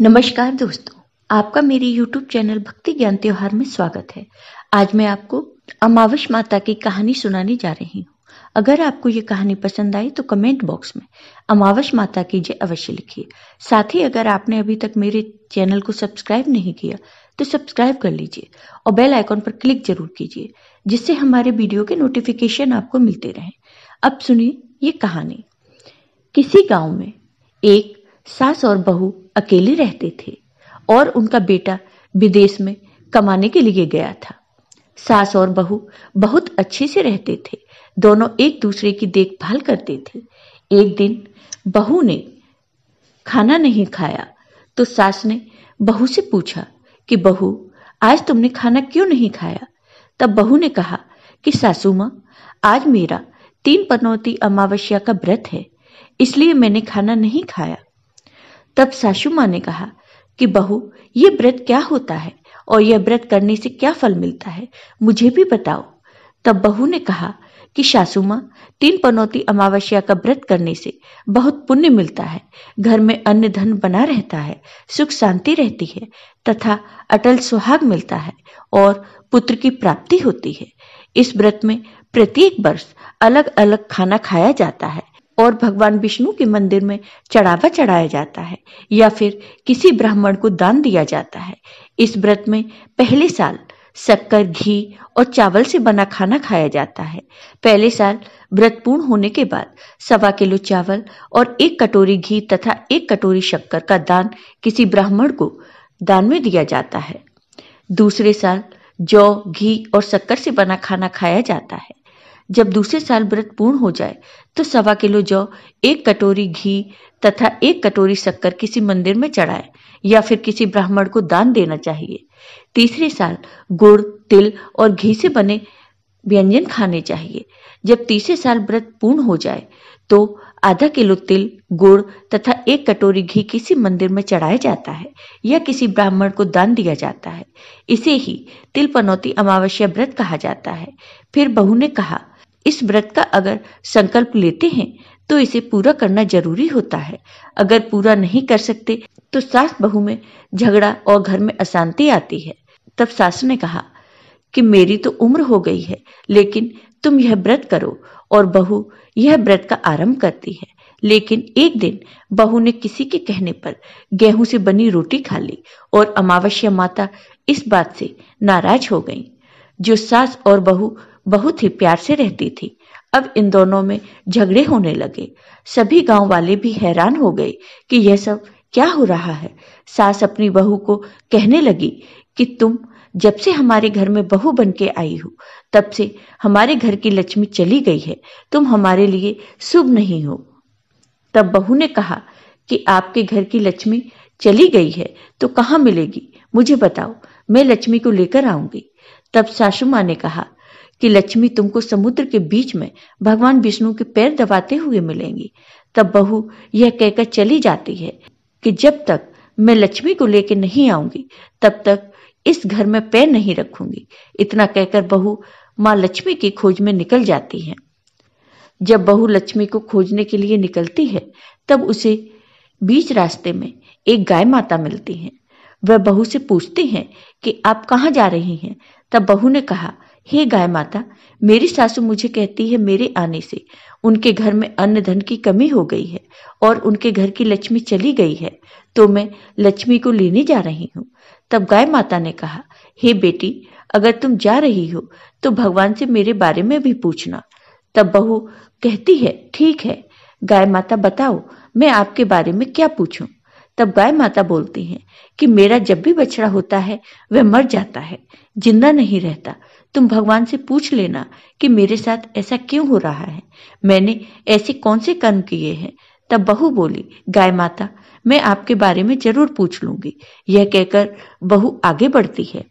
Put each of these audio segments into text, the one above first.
नमस्कार दोस्तों आपका मेरे YouTube चैनल भक्ति ज्ञान त्योहार में स्वागत है आज मैं आपको अमावश माता की कहानी सुनाने जा रही हूँ अगर आपको ये कहानी पसंद आई तो कमेंट बॉक्स में अमावश माता की जय अवश्य लिखिए साथ ही अगर आपने अभी तक मेरे चैनल को सब्सक्राइब नहीं किया तो सब्सक्राइब कर लीजिए और बेल आइकॉन पर क्लिक जरूर कीजिए जिससे हमारे वीडियो के नोटिफिकेशन आपको मिलते रहे अब सुनिए ये कहानी किसी गाँव में एक सास और बहू अकेले रहते थे और उनका बेटा विदेश में कमाने के लिए गया था सास और बहू बहुत अच्छे से रहते थे दोनों एक दूसरे की देखभाल करते थे एक दिन बहू ने खाना नहीं खाया तो सास ने बहू से पूछा कि बहू आज तुमने खाना क्यों नहीं खाया तब बहू ने कहा कि सासू माँ आज मेरा तीन पनौती अमावस्या का व्रत है इसलिए मैंने खाना नहीं खाया तब सासू माँ ने कहा कि बहू ये व्रत क्या होता है और यह व्रत करने से क्या फल मिलता है मुझे भी बताओ तब बहू ने कहा कि सासू माँ तीन पनौती अमावस्या का व्रत करने से बहुत पुण्य मिलता है घर में अन्न धन बना रहता है सुख शांति रहती है तथा अटल सुहाग मिलता है और पुत्र की प्राप्ति होती है इस व्रत में प्रत्येक वर्ष अलग अलग खाना खाया जाता है और भगवान विष्णु के मंदिर में चढ़ावा चढ़ाया जाता है या फिर किसी ब्राह्मण को दान दिया जाता है इस व्रत में पहले साल शक्कर घी और चावल से बना खाना खाया जाता है पहले साल व्रत पूर्ण होने के बाद सवा किलो चावल और एक कटोरी घी तथा एक कटोरी शक्कर का दान किसी ब्राह्मण को दान में दिया जाता है दूसरे साल जौ घी और शक्कर से बना खाना खाया जाता है जब दूसरे साल व्रत पूर्ण हो जाए तो सवा किलो जौ एक कटोरी घी तथा एक कटोरी शक्कर किसी मंदिर में चढ़ाए या फिर किसी ब्राह्मण को दान देना चाहिए तीसरे साल गुड़ तिल और घी से बने व्यंजन खाने चाहिए जब तीसरे साल व्रत पूर्ण हो जाए तो आधा किलो तिल गुड़ तथा एक कटोरी घी किसी मंदिर में चढ़ाया जाता है या किसी ब्राह्मण को दान दिया जाता है इसे ही तिल पनौती अमावस्या व्रत कहा जाता है फिर बहू ने कहा इस व्रत का अगर संकल्प लेते हैं तो इसे पूरा करना जरूरी होता है अगर पूरा नहीं कर सकते तो सास बहू में झगड़ा और घर में अशांति आती है तब सास ने कहा कि मेरी तो उम्र हो गई है लेकिन तुम यह व्रत करो और बहू यह व्रत का आरंभ करती है लेकिन एक दिन बहू ने किसी के कहने पर गेहूं से बनी रोटी खा ली और अमावस्या माता इस बात से नाराज हो गई जो सास और बहू बहुत ही प्यार से रहती थी अब इन दोनों में झगड़े होने लगे सभी गांव वाले भी हैरान हो गए कि यह सब क्या हो रहा है सास अपनी बहू को कहने लगी कि तुम जब से हमारे घर में बहू बन के आई हो तब से हमारे घर की लक्ष्मी चली गई है तुम हमारे लिए शुभ नहीं हो तब बहू ने कहा कि आपके घर की लक्ष्मी चली गई है तो कहाँ मिलेगी मुझे बताओ मैं लक्ष्मी को लेकर आऊंगी तब सासू माँ ने कहा कि लक्ष्मी तुमको समुद्र के बीच में भगवान विष्णु के पैर दबाते हुए मिलेंगी तब बहू यह कहकर चली जाती है कि जब तक मैं लक्ष्मी को लेकर नहीं आऊंगी तब तक इस घर में पैर नहीं रखूंगी इतना कहकर बहु माँ लक्ष्मी की खोज में निकल जाती है जब बहु लक्ष्मी को खोजने के लिए निकलती है तब उसे बीच रास्ते में एक गाय माता मिलती है वह बहू से पूछती हैं कि आप कहाँ जा रही हैं तब बहू ने कहा हे गाय माता मेरी सासू मुझे कहती है मेरे आने से उनके घर में अन्न धन की कमी हो गई है और उनके घर की लक्ष्मी चली गई है तो मैं लक्ष्मी को लेने जा रही हूँ तब गाय माता ने कहा हे बेटी अगर तुम जा रही हो तो भगवान से मेरे बारे में भी पूछना तब बहू कहती है ठीक है गाय माता बताओ मैं आपके बारे में क्या पूछूं तब गाय माता बोलती हैं कि मेरा जब भी बछड़ा होता है वह मर जाता है जिंदा नहीं रहता तुम भगवान से पूछ लेना कि मेरे साथ ऐसा क्यों हो रहा है मैंने ऐसे कौन से कर्म किए हैं तब बहू बोली गाय माता मैं आपके बारे में जरूर पूछ लूंगी यह कहकर बहु आगे बढ़ती है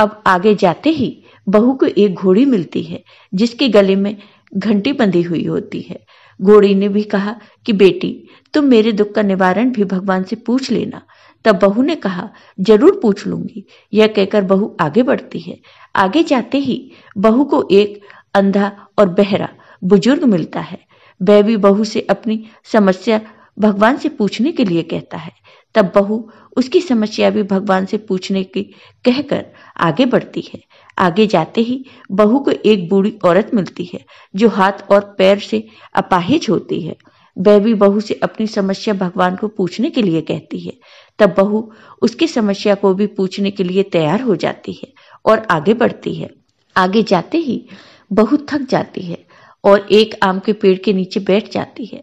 अब आगे जाते ही बहू को एक घोड़ी मिलती है जिसके गले में घंटी बंधी हुई होती है घोड़ी ने भी कहा कि बेटी तुम मेरे दुख का निवारण भी भगवान से पूछ लेना तब बहू ने कहा जरूर पूछ लूंगी यह कहकर बहू आगे बढ़ती है आगे जाते ही बहू को एक अंधा और बहरा बुजुर्ग मिलता है वह भी बहू से अपनी समस्या भगवान से पूछने के लिए कहता है तब बहू उसकी समस्या भी भगवान से पूछने की कहकर आगे बढ़ती है आगे जाते ही बहू को एक बूढ़ी औरत मिलती है जो हाथ और पैर से अपाहिज होती है वह भी बहू से अपनी समस्या भगवान को पूछने के लिए कहती है तब बहू उसकी समस्या को भी पूछने के लिए तैयार हो जाती है और आगे बढ़ती है आगे जाते ही बहू थक जाती है और एक आम के पेड़ के नीचे बैठ जाती है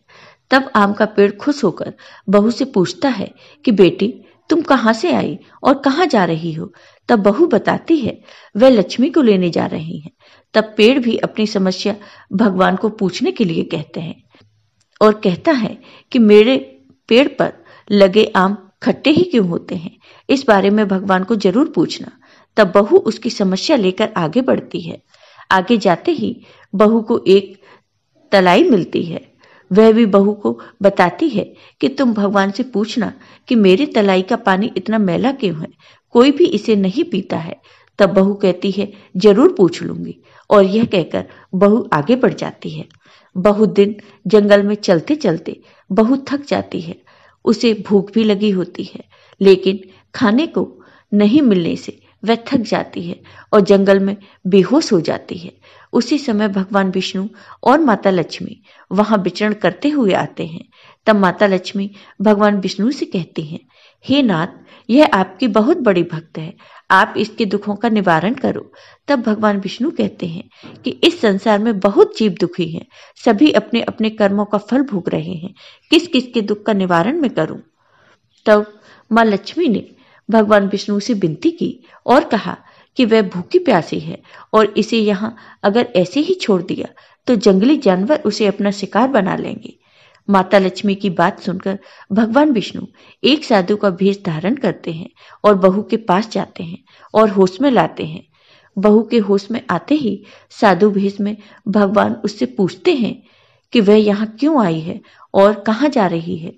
तब आम का पेड़ खुश होकर बहू से पूछता है कि बेटी तुम कहाँ से आई और कहाँ जा रही हो तब बहू बताती है वह लक्ष्मी को लेने जा रही है तब पेड़ भी अपनी समस्या भगवान को पूछने के लिए कहते हैं और कहता है कि मेरे पेड़ पर लगे आम खट्टे ही क्यों होते हैं इस बारे में भगवान को जरूर पूछना तब बहू उसकी समस्या लेकर आगे बढ़ती है आगे जाते ही बहू को एक तलाई मिलती है वह भी बहू को बताती है कि तुम भगवान से पूछना कि मेरे तलाई का पानी इतना मैला क्यों है कोई भी इसे नहीं पीता है तब बहू कहती है जरूर पूछ लूंगी और यह कहकर बहू आगे बढ़ जाती है बहुत दिन जंगल में चलते चलते बहुत थक जाती है उसे भूख भी लगी होती है लेकिन खाने को नहीं मिलने से वह थक जाती है और जंगल में बेहोश हो जाती है उसी समय भगवान विष्णु और माता लक्ष्मी वहां विचरण करते हुए आते हैं तब माता लक्ष्मी भगवान विष्णु से कहती हैं हे नाथ यह आपकी बहुत बड़ी भक्त है आप इसके दुखों का निवारण करो तब भगवान विष्णु कहते हैं कि इस संसार में बहुत जीव दुखी हैं सभी अपने अपने कर्मों का फल भोग रहे हैं किस किस के दुख का निवारण मैं करूं तब माँ लक्ष्मी ने भगवान विष्णु से विनती की और कहा कि वह भूखी प्यासी है और इसे यहाँ अगर ऐसे ही छोड़ दिया तो जंगली जानवर उसे अपना शिकार बना लेंगे माता लक्ष्मी की बात सुनकर भगवान विष्णु एक साधु का भेष धारण करते हैं और बहू के पास जाते हैं और होश में लाते हैं बहू के होश में आते ही साधु भेष में भगवान उससे पूछते हैं कि वह यहाँ क्यों आई है और कहाँ जा रही है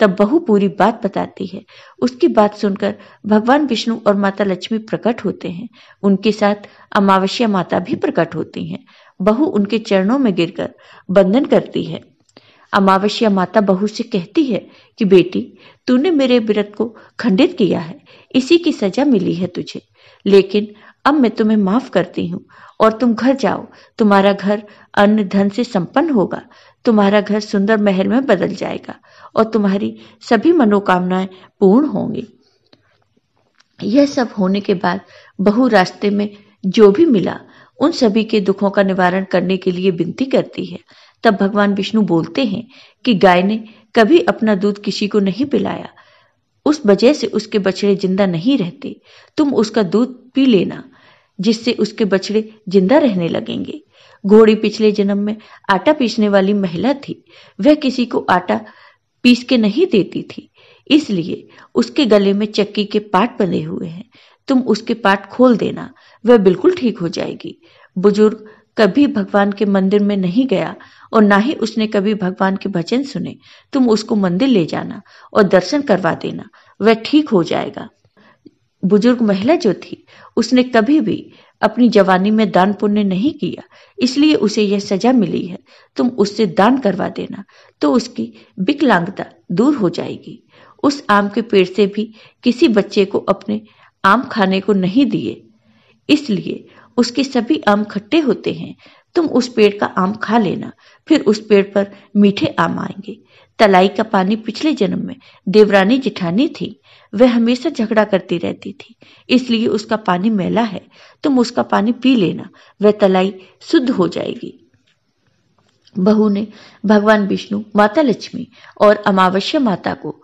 तब बहू पूरी बात बताती है उसकी बात सुनकर भगवान विष्णु और माता लक्ष्मी प्रकट होते हैं उनके साथ अमावस्या माता भी प्रकट होती हैं बहू उनके चरणों में गिरकर बंधन करती है अमावस्या माता बहू से कहती है कि बेटी तूने मेरे व्रत को खंडित किया है इसी की सजा मिली है तुझे लेकिन अब मैं तुम्हें माफ करती हूँ और तुम घर जाओ तुम्हारा घर अन्न धन से संपन्न होगा तुम्हारा घर सुंदर महल में बदल जाएगा और तुम्हारी सभी मनोकामनाएं पूर्ण होंगी यह सब होने के बाद बहु रास्ते में जो भी मिला उन सभी के दुखों का निवारण करने के लिए विनती करती है तब भगवान विष्णु बोलते हैं कि गाय ने कभी अपना दूध किसी को नहीं पिलाया उस वजह से उसके बछड़े जिंदा नहीं रहते तुम उसका दूध पी लेना जिससे उसके बछड़े जिंदा रहने लगेंगे घोड़ी पिछले जन्म में आटा पीसने वाली महिला थी वह किसी को आटा पीस के नहीं देती थी इसलिए उसके गले में चक्की के पाट बंधे हुए हैं तुम उसके पाट खोल देना वह बिल्कुल ठीक हो जाएगी बुजुर्ग कभी भगवान के मंदिर में नहीं गया और ना ही उसने कभी भगवान के भजन सुने तुम उसको मंदिर ले जाना और दर्शन करवा देना वह ठीक हो जाएगा बुजुर्ग महिला जो थी उसने कभी भी अपनी जवानी में दान पुण्य नहीं किया इसलिए उसे यह सजा मिली है तुम उससे दान करवा देना तो उसकी विकलांगता दूर हो जाएगी उस आम के पेड़ से भी किसी बच्चे को अपने आम खाने को नहीं दिए इसलिए उसके सभी आम खट्टे होते हैं तुम उस पेड़ का आम खा लेना फिर उस पेड़ पर मीठे आम आएंगे तलाई का पानी पिछले जन्म में देवरानी जिठानी थी वह हमेशा झगड़ा करती रहती थी इसलिए उसका पानी मैला है तुम उसका पानी पी लेना वह तलाई शुद्ध हो जाएगी बहू ने भगवान विष्णु माता लक्ष्मी और अमावस्या माता को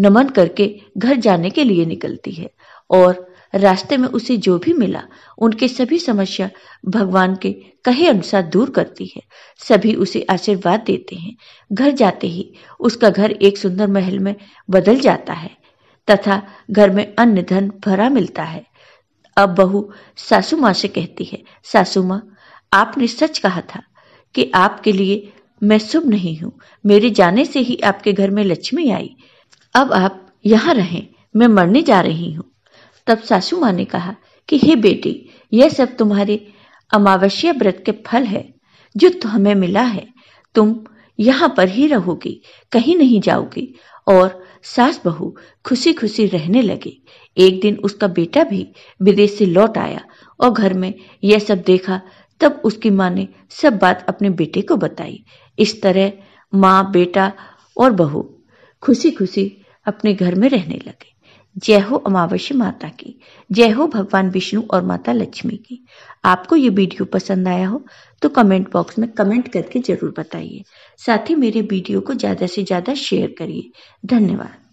नमन करके घर जाने के लिए निकलती है और रास्ते में उसे जो भी मिला उनके सभी समस्या भगवान के कहे अनुसार दूर करती है सभी उसे आशीर्वाद देते हैं घर जाते ही उसका घर एक सुंदर महल में बदल जाता है तथा घर में अन्य धन भरा मिलता है अब बहू सासू माँ से कहती है सासू माँ आपने सच कहा था कि आपके लिए मैं शुभ नहीं हूँ मेरे जाने से ही आपके घर में लक्ष्मी आई अब आप यहाँ रहें मैं मरने जा रही हूँ तब सासू माँ ने कहा कि हे बेटी यह सब तुम्हारे अमावस्या व्रत के फल है जो तुम्हें मिला है तुम यहाँ पर ही रहोगी कहीं नहीं जाओगी और सास बहू खुशी खुशी रहने लगे एक दिन उसका बेटा भी विदेश से लौट आया और घर में यह सब देखा तब उसकी माँ ने सब बात अपने बेटे को बताई इस तरह माँ बेटा और बहू खुशी खुशी अपने घर में रहने लगे जय हो अमावस्या माता की जय हो भगवान विष्णु और माता लक्ष्मी की आपको ये वीडियो पसंद आया हो तो कमेंट बॉक्स में कमेंट करके जरूर बताइए साथ ही मेरे वीडियो को ज़्यादा से ज़्यादा शेयर करिए धन्यवाद